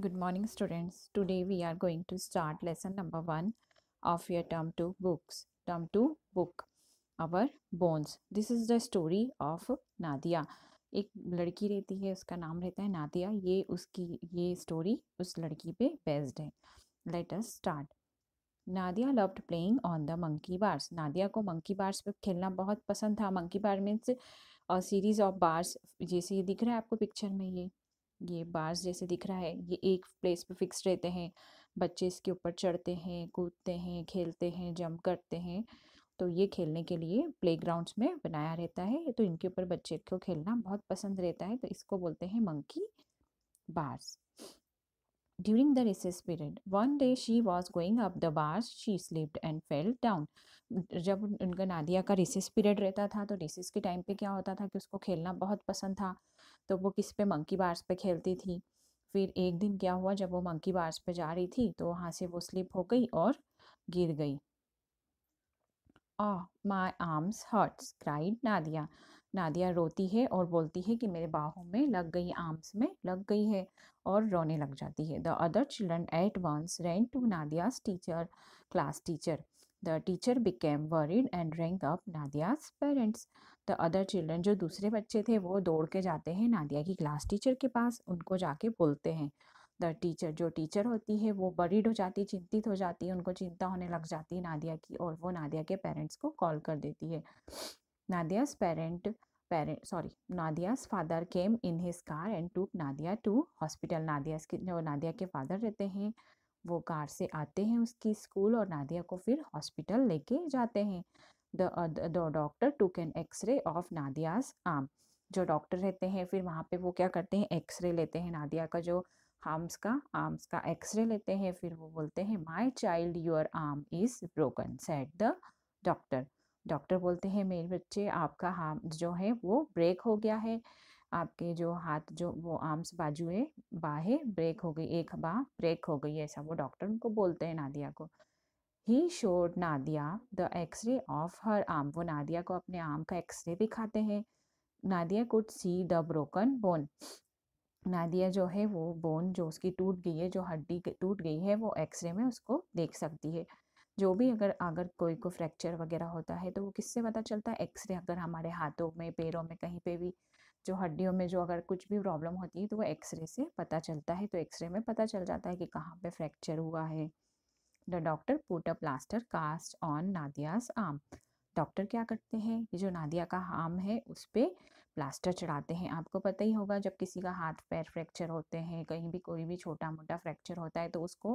good morning students today we are going to start lesson number 1 of your term 2 books term 2 book our bones this is the story of nadia एक लड़की रहती है उसका नाम रहता है नादिया ये उसकी ये स्टोरी उस लड़की पे बेस्ड है let us start Nadia loved playing on the monkey bars Nadia को मंकी बार्स पे खेलना बहुत पसंद था monkey bar means series of bars जैसे ये दिख रहा है आपको पिक्चर में ये ये बार्स जैसे दिख रहा है ये एक प्लेस पे फिक्स रहते हैं बच्चे इसके ऊपर चढ़ते हैं कूदते हैं खेलते हैं जंप करते हैं तो ये खेलने के लिए प्ले में बनाया रहता है तो इनके ऊपर बच्चे को खेलना बहुत पसंद रहता है तो इसको बोलते हैं monkey bars during the recess period one day she was going up the bars she slipped and fell down जब उनका नादिया का रिसेस पीरियड रहता था तो रिसेस के टाइम पे क्या होता था कि उसको खेलना बहुत पसंद था तो वो किस पे मंकी बार्स पे खेलती थी फिर एक दिन क्या हुआ जब वो मंकी बार्स पे जा रही थी तो वहाँ से वो स्लिप हो गई और गिर गई ah my arms hurts cried Nadia Nadia रोती है और बोलती है कि मेरे बाहों में लग गई आर्म्स में लग गई है और रोने लग जाती है the other children at once ran to Nadia's teacher class teacher The teacher became worried and rang up Nadia's parents. The other children जो दूसरे बच्चे थे वो दौड़ के जाते हैं नादिया की क्लास टीचर के पास उनको जाके बोलते हैं द टीचर जो टीचर होती है वो बरीड हो जाती चिंतित हो जाती है उनको चिंता होने लग जाती है नादिया की और वो नादिया के पेरेंट्स को कॉल कर देती है Nadia's parent parent sorry Nadia's father came in his car and took Nadia to hospital नादियाज के जो नादिया के फादर रहते हैं वो कार से आते हैं उसकी स्कूल और नादिया को फिर हॉस्पिटल लेके जाते हैं the doctor took an X-ray of Nadia's arm जो डॉक्टर रहते हैं फिर वहाँ पे वो क्या करते हैं एक्सरे लेते हैं नादिया का जो आर्म्स का आर्म्स का एक्सरे लेते हैं फिर वो बोलते हैं my child your arm is broken said the doctor doctor बोलते हैं मेरे बच्चे आपका हार्म जो है वो ब्रेक हो गया है आपके जो हाथ जो वो आर्म्स बाजुए बाहें ब्रेक हो गई एक बाह ब्रेक हो गई ऐसा वो डॉक्टर उनको बोलते हैं नादिया को he showed Nadia the X-ray of her arm वो नादिया को अपने आर्म का एक्सरे दिखाते हैं Nadia could see the broken bone Nadia जो है वो बोन जो उसकी टूट गई है जो हड्डी टूट गई है वो एक्सरे में उसको देख सकती है जो भी अगर अगर कोई को फ्रैक्चर वगैरह होता है तो वो किससे पता चलता है एक्सरे अगर हमारे हाथों में पैरों में कहीं पे भी जो हड्डियों में जो अगर कुछ भी प्रॉब्लम होती है तो वो एक्सरे से पता चलता है तो एक्सरे में पता चल जाता है कि कहाँ पे फ्रैक्चर हुआ है the doctor put a plaster cast on Nadia's arm doctor क्या करते हैं ये जो नादिया का आर्म है उस पर प्लास्टर चढ़ाते हैं आपको पता ही होगा जब किसी का हाथ पैर फ्रैक्चर होते हैं कहीं भी कोई भी छोटा मोटा फ्रैक्चर होता है तो उसको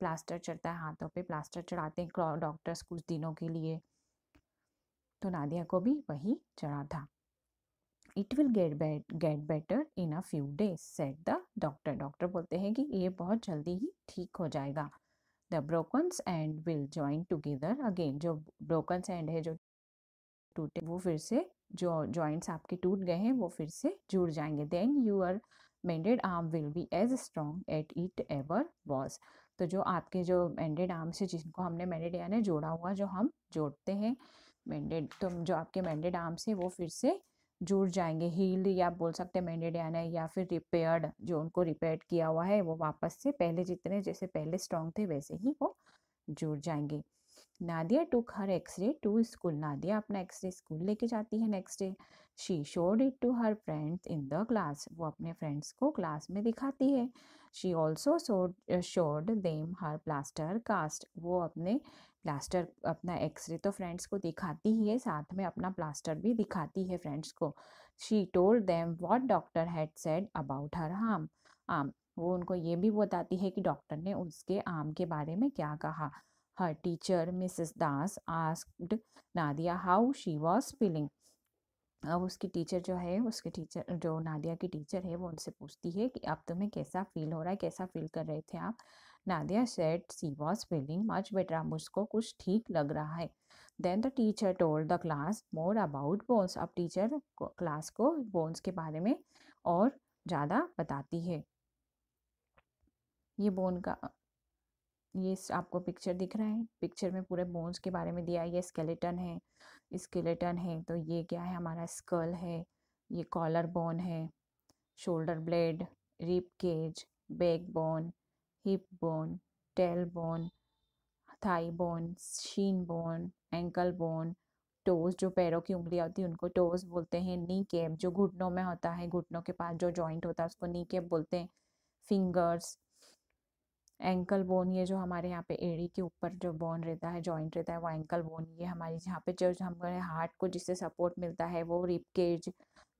प्लास्टर चढ़ता है हाथों पे प्लास्टर चढ़ाते हैं डॉक्टर्स कुछ दिनों के लिए तो नादिया को भी वही चढ़ा था it will get get better in a few days said the doctor doctor बोलते हैं कि ये बहुत जल्दी ही ठीक हो जाएगा the broken ends will join together again जो ब्रोकन्स एंड है जो टूटे वो फिर से जो जॉइंट्स आपके टूट गए हैं वो फिर से जुड़ जाएंगे then your mended arm will be as strong as it ever was तो जो आपके जो मैंडेड आर्म से जिनको हमने मैंडेड यानी जोड़ा हुआ जो हम जोड़ते हैं मैंडेड तो जो आपके मैंडेड आर्म से वो फिर से जुड़ जाएंगे हील्ड या बोल सकते हैं मेंडेड यानी या फिर रिपेयर्ड जो उनको रिपेयर किया हुआ है वो वापस से पहले जितने जैसे पहले स्ट्रांग थे वैसे ही वो जुड़ जाएंगे Nadia took her X-ray to school Nadia अपना एक्सरे स्कूल लेके जाती है next day she showed it to her friends in the class वो अपने फ्रेंड्स को क्लास में दिखाती है she also showed them her plaster cast वो अपने प्लास्टर अपना एक्सरे तो फ्रेंड्स को दिखाती ही है साथ में अपना प्लास्टर भी दिखाती है फ्रेंड्स को she told them what doctor had said about her arm um वो उनको ये भी बताती है कि डॉक्टर ने उसके आम के बारे में क्या कहा her teacher Mrs Das asked Nadia how she was feeling अब उसकी टीचर जो है उसके टीचर जो नादिया की टीचर है वो उनसे पूछती है कि अब तुम्हें कैसा फील हो रहा है कैसा फील कर रहे थे आप Nadia said she was feeling much better मुझको कुछ ठीक लग रहा है then the teacher told the class more about bones अब टीचर क्लास को बोन्स के बारे में और ज़्यादा बताती है ये बोन का ये आपको पिक्चर दिख रहा है पिक्चर में पूरे बोन्स के बारे में दिया ये स्केलेटन है स्केलेटन है तो ये क्या है हमारा स्कल है ये कॉलर बोन है shoulder blade rib cage back bone hip bone, bone thigh bone, shin bone, ankle bone, toes जो पैरों की उंगलियाँ होती है उनको टोज बोलते हैं नी केप जो घुटनों में होता है घुटनों के पास जो जॉइंट होता है उसको नी केप बोलते हैं फिंगर्स एंकल बोन ये जो हमारे यहाँ पे एड़ी के ऊपर जो बोन रहता है जॉइंट रहता है वो एंकल बोन ये हमारी जहाँ पे जो हमारे हार्ट को जिससे सपोर्ट मिलता है वो रिप केज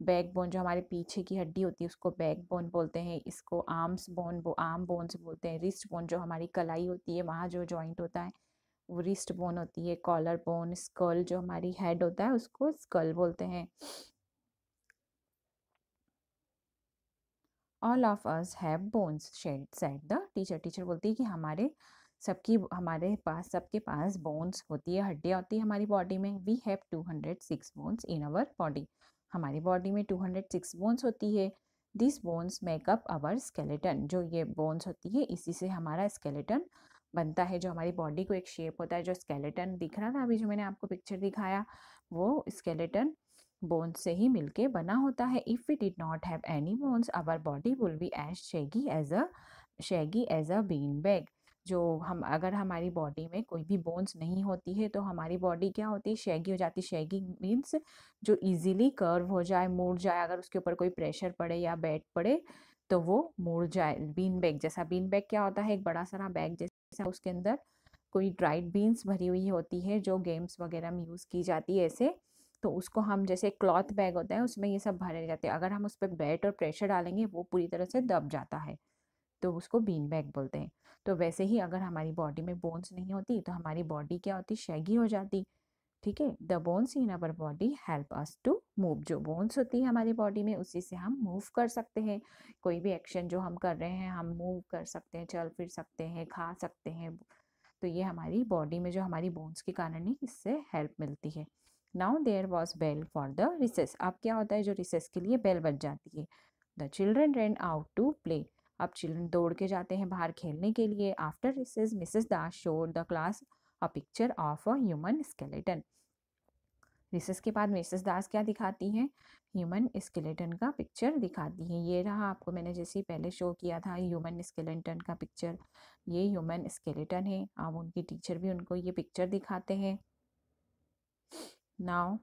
बैक बोन जो हमारे पीछे की हड्डी होती है उसको बैक बोन बोलते हैं इसको आर्म्स बोन बो आर्म बोन्स बोलते हैं रिस्ट बोन जो हमारी कलाई होती है वहाँ जो जॉइंट होता है वो रिस्ट बोन होती है कॉलर बोन स्कल जो हमारी हेड होता है उसको स्कल बोलते हैं all of us have bones said said the teacher teacher बोलती है कि हमारे सबकी हमारे पास सबके पास बोन्स होती है हड्डियाँ होती है हमारी बॉडी में we have two hundred six bones in our body हमारी बॉडी में टू हंड्रेड सिक्स बोन्स होती है this bones make up our skeleton जो ये बोन्स होती है इसी से हमारा स्केलेटन बनता है जो हमारी बॉडी को एक शेप होता है जो स्केलेटन दिख रहा था अभी जो मैंने आपको पिक्चर दिखाया वो स्केलेटन बोन्स से ही मिलके बना होता है if we did not have any bones our body will be as shaggy as a shaggy as a bean bag जो हम अगर हमारी बॉडी में कोई भी बोन्स नहीं होती है तो हमारी बॉडी क्या होती है शेगी हो जाती है शेगी मीन्स जो इजीली कर्व हो जाए मुड़ जाए अगर उसके ऊपर कोई प्रेशर पड़े या बैट पड़े तो वो मुड़ जाए बीन बैग जैसा बीन बैग क्या होता है एक बड़ा सारा बैग जैसा उसके अंदर कोई ड्राइड बीन्स भरी हुई होती है जो गेम्स वगैरह में यूज़ की जाती है ऐसे तो उसको हम जैसे क्लॉथ बैग होता है उसमें ये सब भरे जाते हैं अगर हम उस पर बेट और प्रेशर डालेंगे वो पूरी तरह से दब जाता है तो उसको बीन बैग बोलते हैं तो वैसे ही अगर हमारी बॉडी में बोन्स नहीं होती तो हमारी बॉडी क्या होती शैगी हो जाती ठीक है the bones in our body help us to move जो बोन्स होती है हमारी बॉडी में उसी से हम मूव कर सकते हैं कोई भी एक्शन जो हम कर रहे हैं हम मूव कर सकते हैं चल फिर सकते हैं खा सकते हैं तो ये हमारी बॉडी में जो हमारी बोन्स के कारण ही इससे हेल्प मिलती है now there was bell for the recess अब क्या होता है जो रिसेस के लिए बेल बज जाती है the children ran out to play अब चिल्ड्रन दौड़ के जाते हैं बाहर खेलने के लिए after recess Mrs Das showed the class a picture of a human skeleton recess के बाद मिसेस दास क्या दिखाती हैं ह्यूमन स्केलेटन का पिक्चर दिखाती हैं ये रहा आपको मैंने जैसे पहले शो किया था ह्यूमन स्केलेटन का पिक्चर ये ह्यूमन स्केलेटन है अब उनकी टीचर भी उनको ये पिक्चर दिखाते हैं now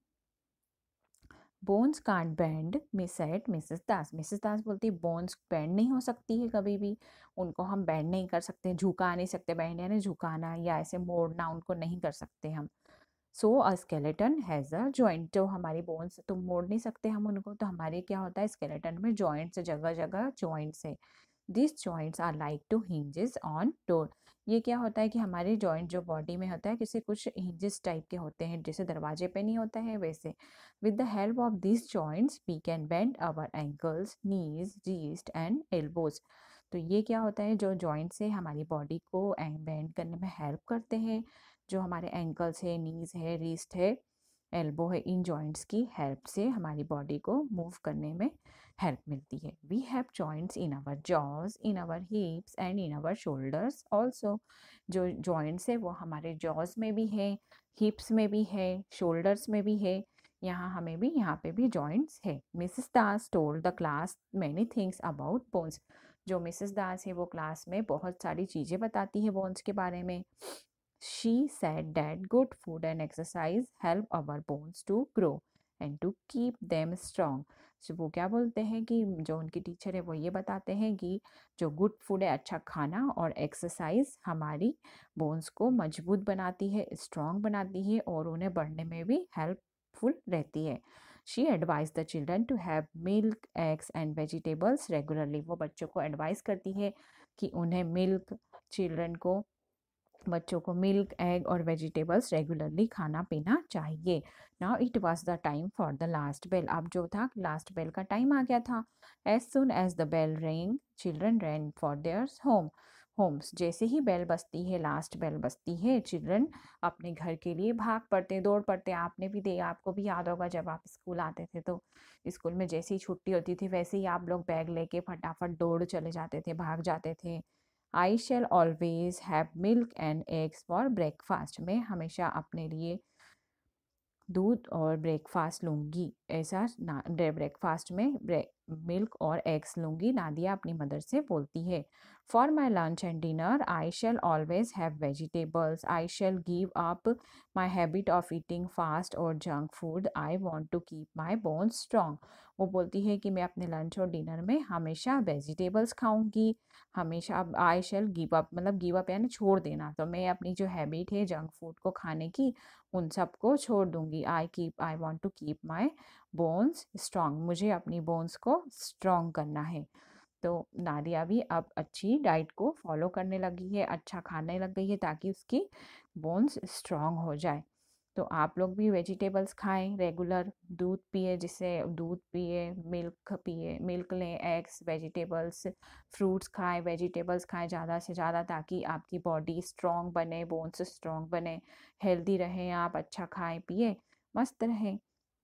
bones can't bend said Mrs Das Mrs Das बोलती बोन्स बैंड नहीं हो सकती है कभी भी उनको हम बैंड नहीं कर सकते झुका नहीं सकते बैंड यानी झुकाना या ऐसे मोड़ना उनको नहीं कर सकते हम so a skeleton has a joint जो हमारी बोन्स तो मोड़ नहीं सकते हम उनको तो हमारे क्या होता है स्केलेटन में जॉइंट्स जगह जगह जॉइंट्स है this joints are like to hinges on door ये क्या होता है कि हमारे जॉइंट जो बॉडी में होता है किसी कुछ हिंजिस टाइप के होते हैं जैसे दरवाजे पे नहीं होता है वैसे with the help of this joints we can bend our ankles knees wrist and elbows तो ये क्या होता है जो जॉइंट्स है हमारी बॉडी को बेंड करने में हेल्प करते हैं जो हमारे एंकल्स है नीज है रीस्ट है एल्बो है इन जॉइंट्स की हेल्प से हमारी बॉडी को मूव करने में हेल्प मिलती है we have joints in our jaws in our hips and in our shoulders also जो जॉइंट्स है वो हमारे जॉज में भी है हिप्स में भी है शोल्डर्स में भी है यहाँ हमें भी यहाँ पे भी जॉइंट्स है Mrs Das told the class many things about bones जो मिसिस दास है वो क्लास में बहुत सारी चीज़ें बताती है बोन्स के बारे में she said that good food and exercise help our bones to grow and to keep them strong so वो क्या बोलते हैं कि जो उनके टीचर है वो ये बताते हैं कि जो गुड फूड है अच्छा खाना और एक्सरसाइज हमारी बोन्स को मजबूत बनाती है स्ट्रॉन्ग बनाती है और उन्हें बढ़ने में भी हेल्पफुल रहती है she advise the children to have milk eggs and vegetables regularly वो बच्चों को एडवाइस करती है कि उन्हें मिल्क चिल्ड्रन को बच्चों को मिल्क एग और वेजिटेबल्स रेगुलरली खाना पीना चाहिए now it was the time for the last bell अब जो था लास्ट बेल का टाइम आ गया था as soon as the bell ring children ran for their home homes जैसे ही बेल बजती है लास्ट बेल बजती है चिल्ड्रन अपने घर के लिए भाग पड़ते दौड़ पड़ते आपने भी दे आपको भी याद होगा जब आप स्कूल आते थे तो स्कूल में जैसे ही छुट्टी होती थी वैसे ही आप लोग बैग लेके फटाफट दौड़ चले जाते थे भाग जाते थे I shall always have milk and eggs for breakfast मैं हमेशा अपने लिए दूध और ब्रेकफास्ट लूँगी ऐसा ब्रेकफास्ट में ब्रेक मिल्क और एग्स लूँगी नादिया अपनी मदर से बोलती है for my lunch and dinner I shall always have vegetables I shall give up my habit of eating fast और junk food I want to keep my bones strong वो बोलती है कि मैं अपने लंच और डिनर में हमेशा वेजिटेबल्स खाऊंगी हमेशा आई शेल गिव अप मतलब गिव अप यानी छोड़ देना तो मैं अपनी जो हैबिट है जंक फूड को खाने की उन सबको छोड़ दूंगी I keep I want to keep my bones strong मुझे अपनी बोन्स को स्ट्रांग करना है तो नादिया भी अब अच्छी डाइट को फॉलो करने लगी है अच्छा खाने लग गई है ताकि उसकी बोन्स स्ट्रांग हो जाए तो आप लोग भी वेजिटेबल्स खाएं रेगुलर दूध पिए जिससे दूध पिए मिल्क पिए मिल्क लें एग्स वेजिटेबल्स फ्रूट्स खाएं वेजिटेबल्स खाएं ज़्यादा से ज़्यादा ताकि आपकी बॉडी स्ट्रांग बने बोन्स स्ट्रांग बने हेल्दी रहें आप अच्छा खाएं पिए मस्त रहें